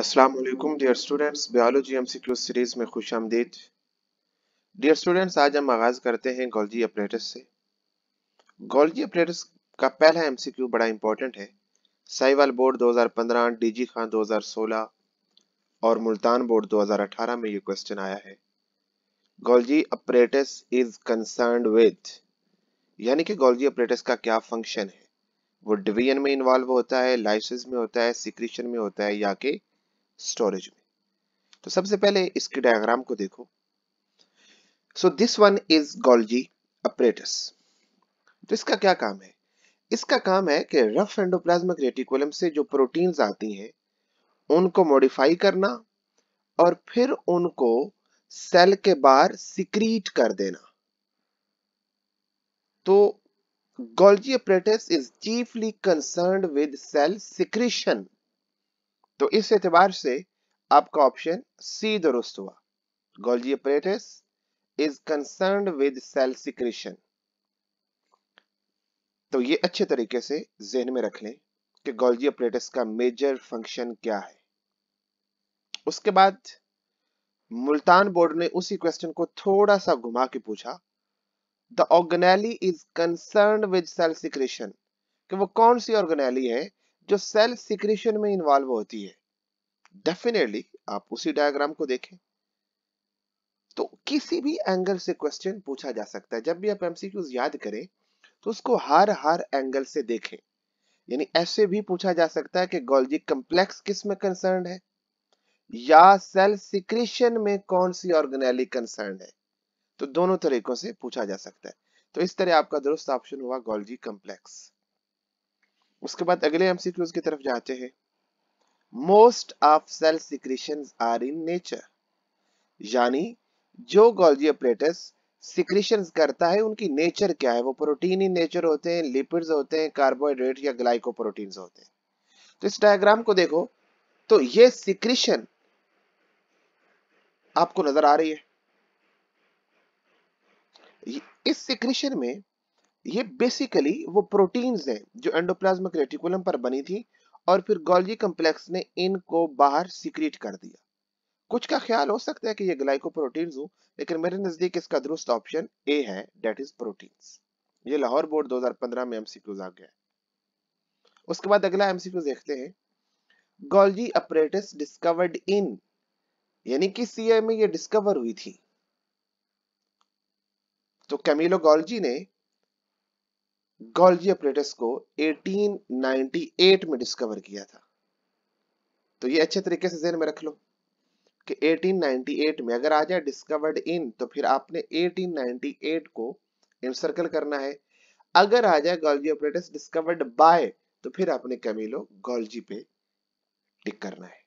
Aslam dear students biology M series में खुश आमदीद डियर स्टूडेंट्स आज हम आगाज़ करते हैं गोल्जी अपरेटस से गोल्जी अपरेटस का पहला एम बड़ा इंपॉर्टेंट है साइवाल बोर्ड 2015 डीजी खान 2016 और मुल्तान बोर्ड 2018 में ये क्वेश्चन आया है Golgi apparatus is concern with यानी कि गोल्जी अपरेटस का क्या फंक्शन है वो डिवीजन में इन्वॉल्व होता है लाइसिस में होता है सिक्रीशन में होता है या कि स्टोरेज में तो सबसे पहले इसके डायग्राम को देखो so this one is Golgi apparatus तो इसका क्या काम है इसका काम है कि रफ एंडोप्लाज्मिक रेटिकुलम से जो प्रोटीन्स आती हैं उनको मॉडिफाई करना और फिर उनको सेल के बाहर सिक्रीट कर देना तो Golgi apparatus is chiefly concern with cell secretion तो इस एतबार से आपका ऑप्शन सी दुरुस्त हुआ Golgi apparatus is concern with cell secretion तो ये अच्छे तरीके से जेहन में रख लें कि गोल्जी अपरेटिस का मेजर फंक्शन क्या है उसके बाद मुल्तान बोर्ड ने उसी क्वेश्चन को थोड़ा सा घुमा के पूछा the organelle is concern with cell secretion कि वो कौन सी ऑर्गेनैली है जो सेल सिक्रेशन में इन्वॉल्व होती है डेफिनेटली आप उसी डायग्राम को देखें तो किसी भी एंगल से क्वेश्चन पूछा जा सकता है जब भी आप एमसीक्यूज याद करें तो उसको हर हर एंगल से देखें यानी ऐसे भी पूछा जा सकता है कि गोल्जी कंप्लेक्स किस में कंसर्न है या सेल सिक्रेशन में कौन सी ऑर्गेनेली कंसर्न है तो दोनों तरीकों से पूछा जा सकता है तो इस तरह आपका दुरुस्त ऑप्शन हुआ गोल्जी कंप्लेक्स उसके बाद अगले एमसीक्यूज की तरफ जाते हैं most of cell secretion are in nature यानी जो गोल्जी प्लेटस सिक्रीशन करता है उनकी नेचर क्या है वो प्रोटीन इन नेचर होते हैं लिपिड्स होते हैं कार्बोहाइड्रेट या प्रोटीन होते हैं तो इस डायग्राम को देखो तो ये सिक्रीशन आपको नजर आ रही है इस सिक्रीशन में ये बेसिकली वो प्रोटीन्स हैं जो एंडोप्लाज्मिक रेटिकुलम पर बनी थी और फिर गोल्जी कम्प्लेक्स ने इनको बाहर सिक्रीट कर दिया कुछ का ख्याल हो सकता है कि ये ग्लाइकोप्रोटीन्स हो लेकिन मेरे नजदीक इसका दुरुस्त ऑप्शन ए है डेट इज प्रोटीन्स ये लाहौर बोर्ड 2015 में एमसीक्यूज आ गया उसके बाद अगला एमसीक्यू देखते हैं गोल्जी अपरेटिस डिस्कवर्ड इन यानी कि सीए में ये डिस्कवर हुई थी तो कैमिलो गोल्जी ने गोल्जी अपरेटस को 1898 में डिस्कवर किया था तो ये अच्छे तरीके से जेन में रख लो कि 1898 में अगर आ जाए डिस्कवर्ड इन तो फिर आपने 1898 को इंसर्कल करना है अगर आ जाए गोल्जी ऑपरेटस डिस्कवर्ड बाय तो फिर आपने कमीलो गोल्जी पे टिक करना है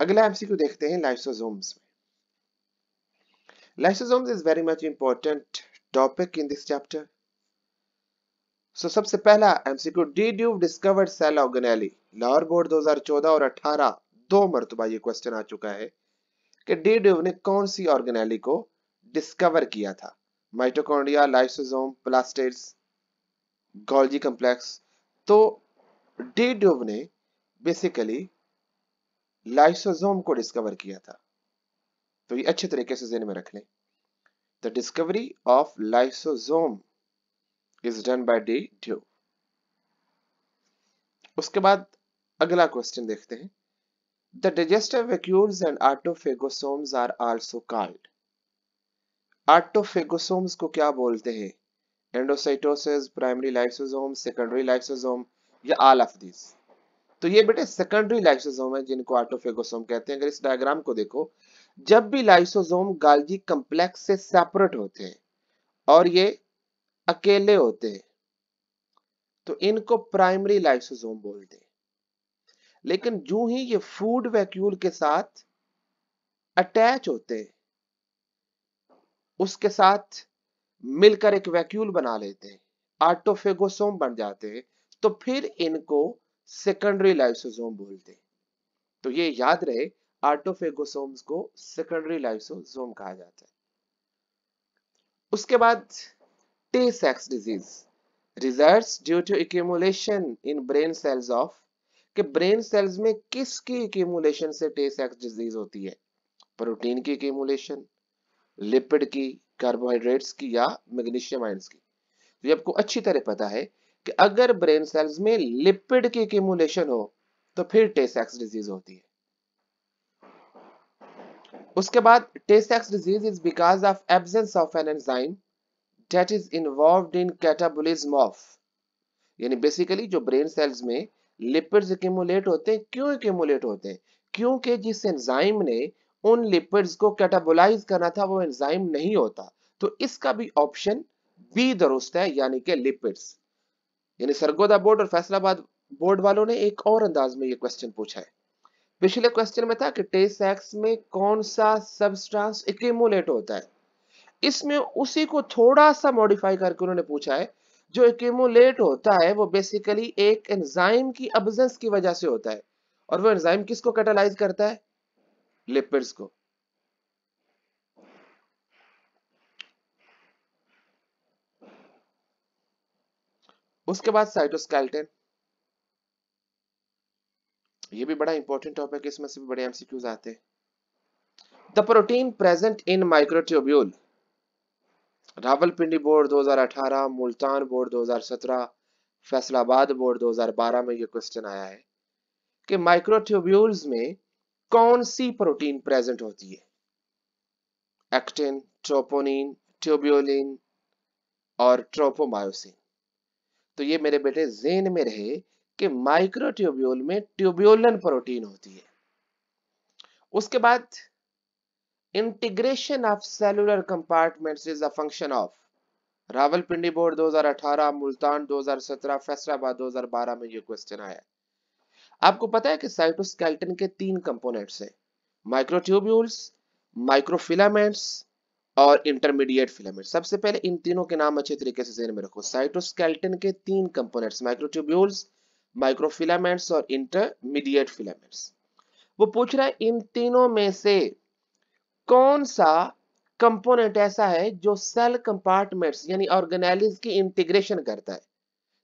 अगला एमसी को देखते हैं लाइसोजोम्स में lysosomes is very much important topic in this chapter so so, सबसे पहला MCQ did you discover cell organelle Lahore board 2014 और 18 दो मरतबा ये क्वेश्चन आ चुका है कि डिड ने कौन सी ऑर्गेनेली को डिस्कवर किया था mitochondria lysosome plastids Golgi complex तो डीड्यूब ने बेसिकली लाइसोजोम को डिस्कवर किया था तो ये अच्छे तरीके से जेन में रख लें the discovery of lysosome is done by de Duve उसके बाद अगला क्वेश्चन देखते हैं the digestive vacuoles and autophagosomes are also called autophagosomes को क्या बोलते हैं endocytosis primary lysosome secondary lysosome या ऑल ऑफ दिस तो ये बेटे सेकेंडरी लाइसोसोम है जिनको ऑटोफेगोसोम कहते हैं अगर इस डायग्राम को देखो जब भी लाइसोसोम गाल्जी कॉम्प्लेक्स से सेपरेट होते हैं और ये अकेले होते हैं तो इनको प्राइमरी लाइसोजोम बोलते हैं लेकिन जो ही ये फूड वैक्यूल के साथ अटैच होते हैं उसके साथ मिलकर एक वैक्यूल बना लेते हैं आटोफेगोसोम बन जाते हैं तो फिर इनको सेकेंडरी लाइसोजोम बोलते हैं तो ये याद रहे आटोफेगोसोम्स को सेकेंडरी लाइसोजोम कहा जाता है उसके बाद Tay Sachs disease results due to accumulation in brain cells of कि ब्रेन सेल्स में किसकी एक्यूमुलेशन से टे सैक्स डिजीज होती है प्रोटीन की एक्यूमुलेशन लिपिड की कार्बोहाइड्रेट्स की या मैग्नीशियम आयंस की तो ये आपको अच्छी तरह पता है कि अगर ब्रेन सेल्स में लिपिड की एक्यूमुलेशन हो तो फिर टेसेक्स डिजीज होती है उसके बाद Tay Sachs disease is because of absence of an enzyme that is involve in catabolism of यानी बेसिकली जो ब्रेन सेल्स में लिपिड्स एक्यूमुलेट होते हैं क्यों एक्यूमुलेट होते हैं क्योंकि जिस एंजाइम ने उन लिपिड्स को कैटाबोलाइज करना था वो एंजाइम नहीं होता तो इसका भी ऑप्शन बी दुरुस्त है यानी कि लिपिड्स यानी सरगोदा बोर्ड और फैसलाबाद बोर्ड वालों ने एक और अंदाज में ये क्वेश्चन पूछा है पिछले क्वेश्चन में था कि टेस्ट एक्स में कौन सा सबस्टांस एक्यूमुलेट होता है इसमें उसी को थोड़ा सा मॉडिफाई करके उन्होंने पूछा है जो एक्यूमुलेट होता है वो बेसिकली एक एंजाइम की अब्जेंस की वजह से होता है और वो एंजाइम किसको कैटालाइज करता है लिपिड्स को उसके बाद साइटोस्केल्टन ये भी बड़ा इंपॉर्टेंट टॉपिक इसमें से भी बड़े एमसीक्यूज आते हैं the protein present in microtubule Rawalpindi board 2018 Multan board 2017 Faisalabad board 2012 में ये क्वेश्चन आया है कि माइक्रोट्यूब्यूल्स में कौन सी प्रोटीन प्रेजेंट होती है एक्टिन ट्रोपोनिन ट्यूब्यूलिन और ट्रोपोमायोसिन तो ये मेरे बेटे जेन में रहे कि माइक्रोट्यूब्यूल में ट्यूब्यूलन प्रोटीन होती है उसके बाद integration of cellular compartments is a function of Pindi board 2018 Multan 2017 Faisalabad 2012 में ये क्वेश्चन आया आपको पता है कि साइटोस्केल्टन के तीन कंपोनेंट्स हैं माइक्रोट्यूब्यूल्स माइक्रोफिलामेंट्स और इंटरमीडिएट फिलामेंट सबसे पहले इन तीनों के नाम अच्छे तरीके से में रखो साइटोस्केल्टन के तीन कंपोनेंट्स माइक्रोट्यूब्यूल्स माइक्रोफिलामेंट्स और इंटरमीडिएट फिलामेंट्स वो पूछ रहा है इन तीनों में से कौन सा कंपोनेंट ऐसा है जो सेल कंपार्टमेंट्स यानी ऑर्गेनाइलिस की इंटीग्रेशन करता है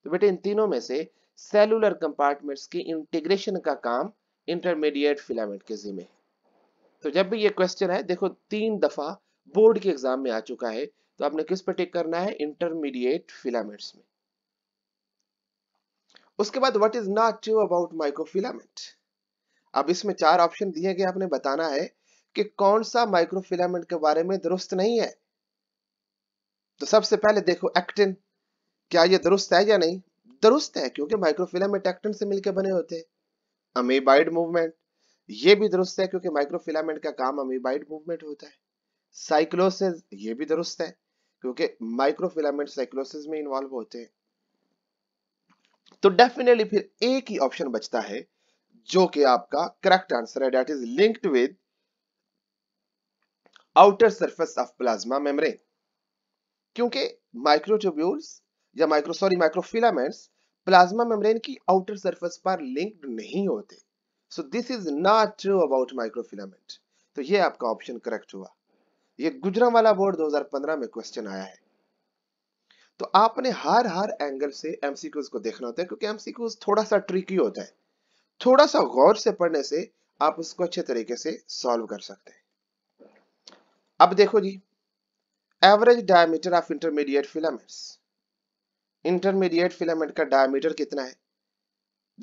तो बेटे इन तीनों में से सेलुलर कंपार्टमेंट्स की इंटीग्रेशन का काम इंटरमीडिएट फिलामेंट के जिम्मे है तो जब भी ये क्वेश्चन है देखो तीन दफा बोर्ड के एग्जाम में आ चुका है तो आपने किस पर टिक करना है इंटरमीडिएट फिलामेंट्स में उसके बाद what is not true about microfilament अब इसमें चार ऑप्शन दिए गए आपने बताना है कि कौन सा माइक्रोफिलामेंट के बारे में दुरुस्त नहीं है तो सबसे पहले देखो एक्टिन क्या ये दुरुस्त है या नहीं दुरुस्त है क्योंकि माइक्रोफिलामेंट एक्टिन से मिलकर बने होते हैं अमीबाइड मूवमेंट ये भी दुरुस्त है क्योंकि माइक्रोफिलामेंट का काम अमीबाइड मूवमेंट होता है साइक्लोसिस ये भी दुरुस्त है क्योंकि माइक्रोफिलामेंट साइक्लोसिस में इन्वॉल्व होते हैं तो डेफिनेटली फिर एक ही ऑप्शन बचता है जो कि आपका करेक्ट आंसर है that is linked with outer surface of plasma membrane क्योंकि माइक्रोट्यूब्यूल्स या micro sorry microfilaments plasma membrane की आउटर सरफेस पर लिंक्ड नहीं होते so this is not true about microfilament तो ये आपका ऑप्शन करेक्ट हुआ ये वाला बोर्ड 2015 में क्वेश्चन आया है तो आपने हर हर एंगल से एमसीक्यूज को देखना होता है क्योंकि एमसीक्यूज थोड़ा सा ट्रिकी होता है थोड़ा सा गौर से पढ़ने से आप उसको अच्छे तरीके से सॉल्व कर सकते हैं अब देखो जी average diameter of intermediate filaments intermediate filament का डायमीटर कितना है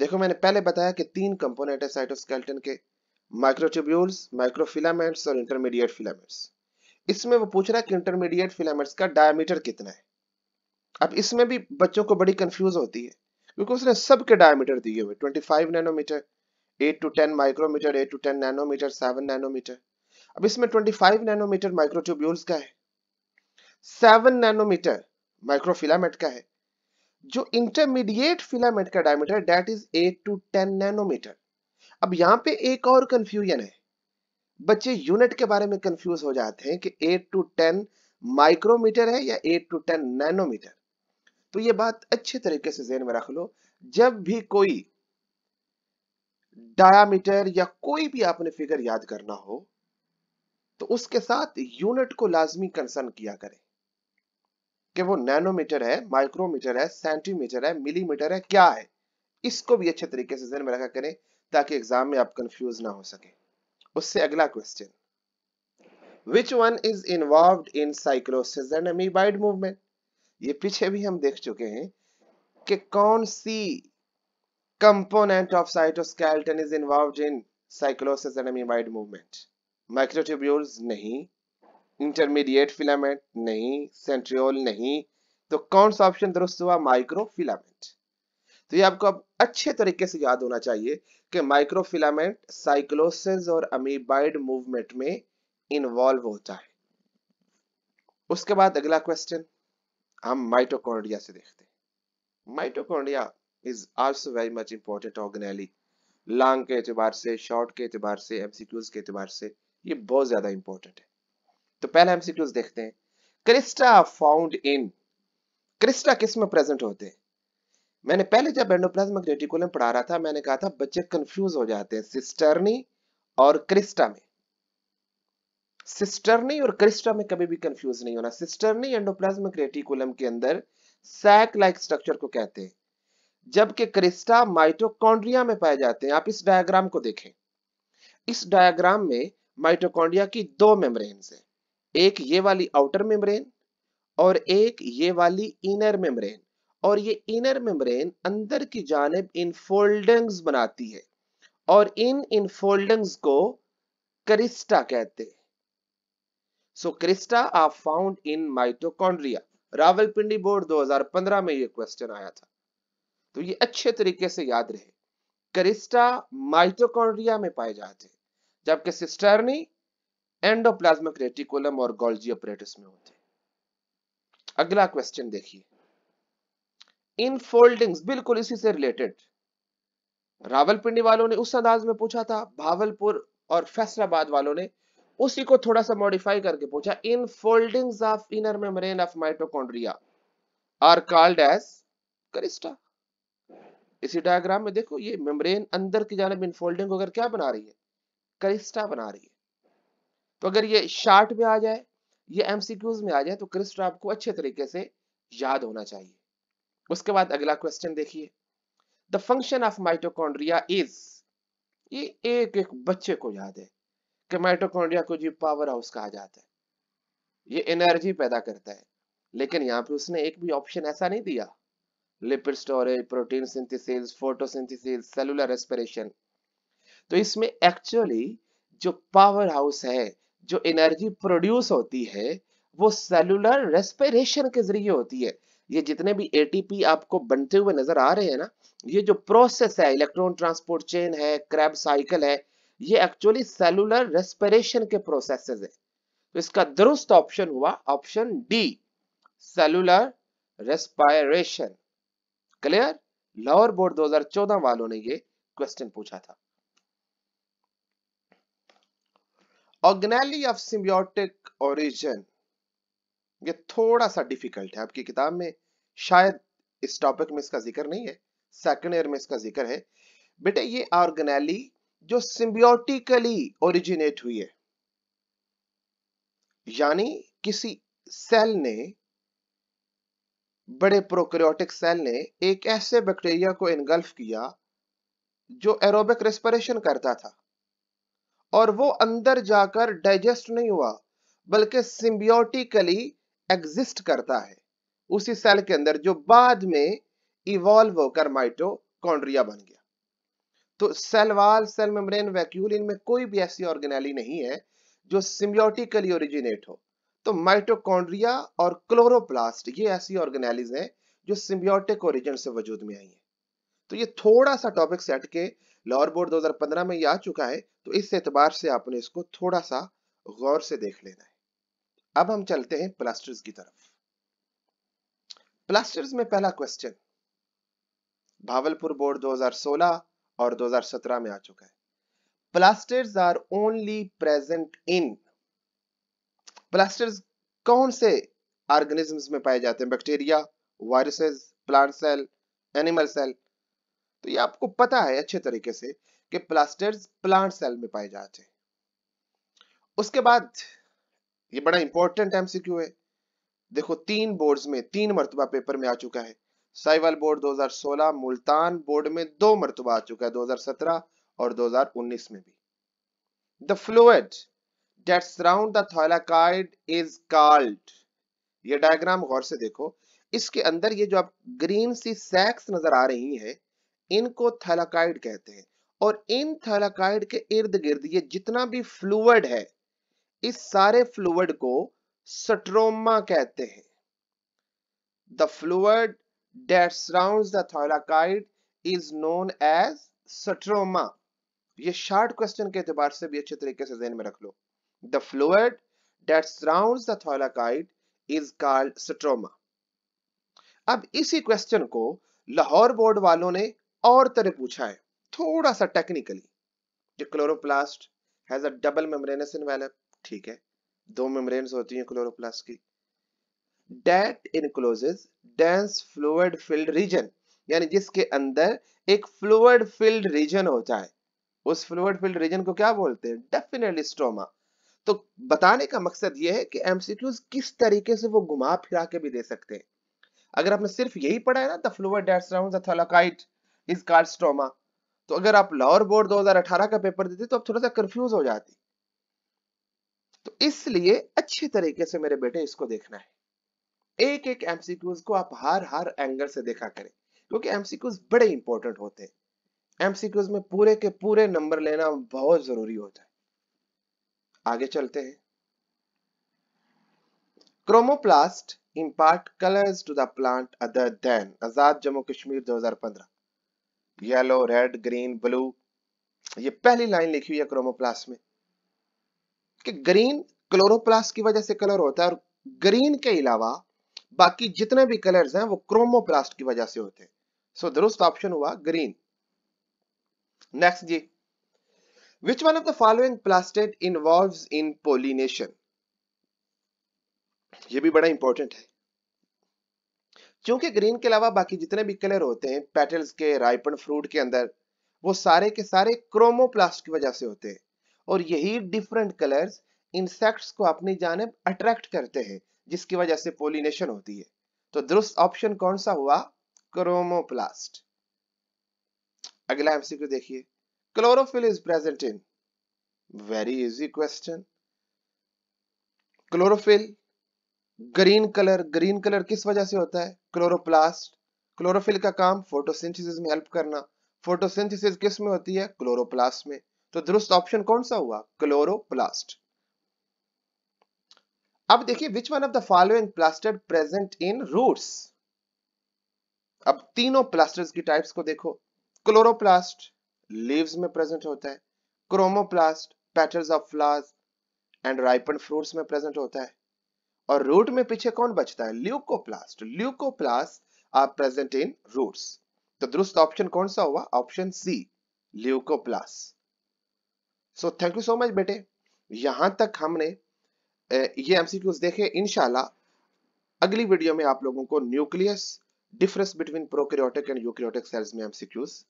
देखो मैंने पहले बताया कि तीन कंपोनेंट है साइटोस्केल्टन के माइक्रोट्यूब्यूल्स माइक्रोफिलामेंट्स और इंटरमीडिएट फिलामेंट्स इसमें वो पूछ रहा है कि इंटरमीडिएट फिलामेंट्स का डायमीटर कितना है अब इसमें भी बच्चों को बड़ी कंफ्यूज होती है क्योंकि उसने सब के डायमीटर दिए हुए 25 nanometre 8 to 10 micrometre 8 to 10 nanometre 7 nanometre अब इसमें 25 नैनोमीटर माइक्रोट्यूब्यूल्स का है 7 नैनोमीटर माइक्रोफिलामेंट का है जो इंटरमीडिएट फिलामेंट का diameter that is 8 to 10 nanometre अब यहां पे एक और कंफ्यूजन है बच्चे यूनिट के बारे में कंफ्यूज हो जाते हैं कि 8 टू 10 माइक्रोमीटर है या 8 टू 10 नैनोमीटर तो ये बात अच्छे तरीके से जेन में रख लो जब भी कोई डायामीटर या कोई भी आपने फिगर याद करना हो तो उसके साथ यूनिट को लाजमी कंसर्न किया करें कि वो नैनोमीटर है माइक्रोमीटर है सेंटीमीटर है मिलीमीटर है क्या है इसको भी अच्छे तरीके से में रखा करें ताकि एग्जाम में आप कंफ्यूज ना हो सके उससे अगला question which one is involve in cyclosis and movement ये पीछे भी हम देख चुके हैं कि कौन सी component of cytoskeleton is involve in cyclosis and movement microtubules नहीं इंटरमीडिएट फिलामेंट नहीं सेंट्रियोल नहीं तो कौन सा ऑप्शन दुरुस्त हुआ माइक्रो फिलामेंट तो ये आपको अब अच्छे तरीके से याद होना चाहिए कि माइक्रो फिलामेंट साइक्लोसिस और अमीबाइड मूवमेंट में इन्वॉल्व होता है उसके बाद अगला क्वेश्चन हम माइटोकॉन्ड्रिया से देखते हैं mitochondria is also very much important organelle long के एतबार से शॉर्ट के एतबार से एमसीक्यूज के एतबार से ये बहुत ज्यादा इंपॉर्टेंट है तो पहला एमसीक्यूज देखते हैं क्रिस्टा फाउंड इन क्रिस्टा किस में प्रेजेंट होते हैं मैंने पहले जब एंडोप्लाज्मिक रेटिकुलम पढ़ा रहा था मैंने कहा था बच्चे कंफ्यूज हो जाते हैं सिस्टर्नी और क्रिस्टा में सिस्टर्नी और क्रिस्टा में कभी भी कंफ्यूज नहीं होना सिस्टर्नी एंडोप्लाज्मिक रेटिकुलम के अंदर सैक लाइक स्ट्रक्चर को कहते हैं जबकि क्रिस्टा माइटोकॉन्ड्रिया में पाए जाते हैं आप इस डायग्राम को देखें इस डायग्राम में माइटोकॉन्ड्रिया की दो मेम्ब्रेन है एक ये वाली आउटर मेम्ब्रेन और एक ये वाली इनर मेम्ब्रेन और ये इनर मेम्ब्रेन अंदर की जानब इनफोल्डिंग्स बनाती है और इन इनफोल्डिंग्स को क्रिस्टा कहते हैं so crista are found in mitochondria Rawalpindi board 2015 में ये क्वेश्चन आया था तो ये अच्छे तरीके से याद रहे क्रिस्टा माइटोकॉन्ड्रिया में पाए जाते हैं जबकि सिस्टर्नी एंडोप्लाज्मिक रेटिकुलम और गोल्जी ऑपरेटिस में होते हैं अगला क्वेश्चन देखिए इन फोल्डिंग्स बिल्कुल इसी से रिलेटेड रावलपिंडी वालों ने उस अंदाज में पूछा था भावलपुर और फैसलाबाद वालों ने उसी को थोड़ा सा मॉडिफाई करके पूछा in foldings of inner membrane of mitochondria are called as crista इसी डायग्राम में देखो ये मेम्ब्रेन अंदर की जानब इनफोल्डिंग होकर क्या बना रही है क्रिस्टा बना रही है तो अगर ये शार्ट में आ जाए ये एमसीक्यूज में आ जाए तो क्रिस्टा आपको अच्छे तरीके से याद होना चाहिए उसके बाद अगला क्वेश्चन देखिए the function of mitochondria is ये एक एक बच्चे को याद है कि माइटोकॉन्ड्रिया को जी पावर हाउस कहा जाता है ये एनर्जी पैदा करता है लेकिन यहाँ पे उसने एक भी ऑप्शन ऐसा नहीं दिया lipid storage protein synthesis photosynthesis cellular respiration तो इसमें एक्चुअली जो पावर हाउस है जो एनर्जी प्रोड्यूस होती है वो सेलुलर रेस्पिरेशन के जरिए होती है ये जितने भी एटीपी आपको बनते हुए नजर आ रहे हैं ना ये जो प्रोसेस है इलेक्ट्रॉन ट्रांसपोर्ट चेन है क्रैब साइकिल है ये एक्चुअली सेलुलर रेस्पिरेशन के प्रोसेसेस है तो इसका दुरुस्त ऑप्शन हुआ option D cellular respiration clear Lahore board 2014 वालों ने ये क्वेश्चन पूछा था ऑर्गेनली ऑफ सिम्बियोटिक ओरिजिन ये थोड़ा सा डिफिकल्ट है आपकी किताब में शायद इस टॉपिक में इसका जिक्र नहीं है सेकंड ईयर में इसका जिक्र है बेटे ये ऑर्गेनली जो सिम्बियोटिकली ओरिजिनेट हुई है यानी किसी सेल ने बड़े प्रोक्रियोटिक सेल ने एक ऐसे बैक्टीरिया को इनगल्फ किया जो एरोबिक रेस्पिरेशन करता था और वो अंदर जाकर डाइजेस्ट नहीं हुआ बल्कि सिम्बियोटिकली एग्जिस्ट करता है उसी सेल के अंदर जो बाद में इवॉल्व होकर माइटोकॉन्ड्रिया बन गया तो cell wall cell membrane vacuole इनमें कोई भी ऐसी ऑर्गेनाली नहीं है जो सिम्बियोटिकली ओरिजिनेट हो तो माइटोकॉन्ड्रिया और क्लोरोप्लास्ट ये ऐसी ऑर्गेनालीज हैं जो सिम्बियोटिक ओरिजिन से वजूद में आई हैं तो ये थोड़ा सा टॉपिक सेट के लाहौर बोर्ड 2015 में ये आ चुका है तो इस एतबार से आपने इसको थोड़ा सा गौर से देख लेना है अब हम चलते हैं प्लास्टर्स की तरफ प्लास्टर्स में पहला क्वेश्चन भावलपुर बोर्ड 2016 और 2017 में आ चुका है plastids are only present in plastids कौन से ऑर्गेनिजम्स में पाए जाते हैं bacteria viruses plant cell animal cell तो ये आपको पता है अच्छे तरीके से कि प्लास्टर्स प्लांट सेल में पाए जाते हैं उसके बाद ये बड़ा इंपॉर्टेंट एमसीक्यू है देखो तीन बोर्ड्स में तीन मरतबा पेपर में आ चुका है साइवल बोर्ड 2016 मुल्तान बोर्ड में दो मरतबा आ चुका है 2017 और 2019 में भी the fluid that surround the is called ये डायग्राम गौर से देखो इसके अंदर ये जो आप ग्रीन सी सैक्स नजर आ रही है इनको थैलाकाइड कहते हैं और इन थैलाकाइड के इर्द गिर्द ये जितना भी फ्लूड है इस सारे फ्लूड को स्ट्रोमा कहते हैं the fluid that surround the is known as stroma ये शार्ट क्वेश्चन के अतबार से भी अच्छे तरीके से जहन में रख लो the fluid that surround the is called stroma अब इसी क्वेश्चन को लाहौर बोर्ड वालों ने और तरह पूछा है थोड़ा सा technically chloroplast has a double membranous envelope ठीक है दो मेम्ब्रेन्स होती हैं क्लोरोप्लास्ट की that encloses dense fluid filled region यानी जिसके अंदर एक फ्लूड फिल्ड रीजन होता है उस फ्लूड फिल्ड रीजन को क्या बोलते हैं डेफिनेटली स्टोमा तो बताने का मकसद यह है कि एमसीक्यूज किस तरीके से वो घुमा फिरा के भी दे सकते हैं अगर आपने सिर्फ यही पढ़ा है ना the fluid that surround the thylakoid is called stroma तो अगर आप लाहौर बोर्ड 2018 का पेपर देते तो आप थोड़ा सा कंफ्यूज हो जाती तो इसलिए अच्छे तरीके से मेरे बेटे इसको देखना है एक एक एमसीक्यूज को आप हर हर एंगल से देखा करें क्योंकि एमसीक्यूज बड़े इंपॉर्टेंट होते हैं एमसीक्यूज में पूरे के पूरे नंबर लेना बहुत जरूरी होता है आगे चलते हैं chromoplast impart colours to the plant other than Azad Jammu Kashmir 2015 yellow red green blue ये पहली लाइन लिखी हुई है क्रोमोप्लास्ट में कि ग्रीन क्लोरोप्लास्ट की वजह से कलर होता है और ग्रीन के अलावा बाकी जितने भी कलर्स हैं वो क्रोमोप्लास्ट की वजह से होते हैं सो दुरुस्त ऑप्शन हुआ ग्रीन नेक्स्ट जी which one of the following plastid involve in pollination ये भी बड़ा इंपॉर्टेंट है क्योंकि ग्रीन के अलावा बाकी जितने भी कलर होते हैं पेटल्स के राइपन फ्रूट के अंदर वो सारे के सारे क्रोमोप्लास्ट की वजह से होते हैं और यही डिफरेंट कलर्स इंसेक्ट्स को अपनी जानब अट्रैक्ट करते हैं जिसकी वजह से पोलिनेशन होती है तो दुरुस्त ऑप्शन कौन सा हुआ क्रोमोप्लास्ट अगला एमसीक्यू देखिए chlorophyll is present in very easy question chlorophyll green colour green colour किस वजह से होता है क्लोरोप्लास्ट क्लोरोफिल का काम फोटोसिंथेसिस में हेल्प करना फोटोसिंथेसिस किस में होती है क्लोरोप्लास्ट में तो दुरुस्त ऑप्शन कौन सा हुआ क्लोरोप्लास्ट अब देखिए which one of the following plastid present in roots अब तीनों प्लास्टर्स की टाइप्स को देखो क्लोरोप्लास्ट लीव्स में प्रेजेंट होता है chromoplast petals of flowers and ripen fruits में प्रेजेंट होता है और रूट में पीछे कौन बचता है leucoplast leucoplast are present in roots तो दुरुस्त ऑप्शन कौन सा हुआ option C leucoplast so thank you so much बेटे यहां तक हमने ये एमसीक्यूज देखे इनशाला अगली वीडियो में आप लोगों को nucleus difference between prokaryotic and eukaryotic cells में एमसीक्यूज